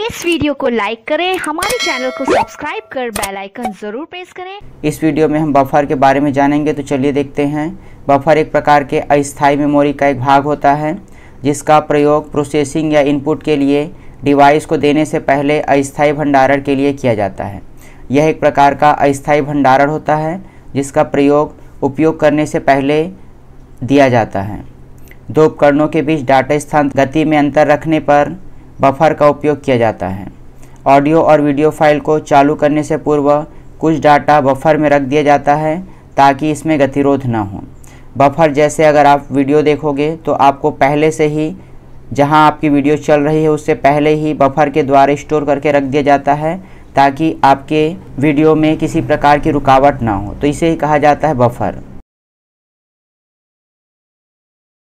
इस वीडियो को लाइक करें हमारे चैनल को सब्सक्राइब कर बेल आइकन ज़रूर प्रेस करें इस वीडियो में हम बफर के बारे में जानेंगे तो चलिए देखते हैं बफर एक प्रकार के अस्थायी मेमोरी का एक भाग होता है जिसका प्रयोग प्रोसेसिंग या इनपुट के लिए डिवाइस को देने से पहले अस्थायी भंडारण के लिए किया जाता है यह एक प्रकार का अस्थायी भंडारण होता है जिसका प्रयोग उपयोग करने से पहले दिया जाता है दो उपकरणों के बीच डाटा स्थान गति में अंतर रखने पर बफर का उपयोग किया जाता है ऑडियो और वीडियो फाइल को चालू करने से पूर्व कुछ डाटा बफर में रख दिया जाता है ताकि इसमें गतिरोध ना हो बफर जैसे अगर आप वीडियो देखोगे तो आपको पहले से ही जहां आपकी वीडियो चल रही है उससे पहले ही बफर के द्वारा स्टोर करके रख दिया जाता है ताकि आपके वीडियो में किसी प्रकार की रुकावट ना हो तो इसे ही कहा जाता है बफर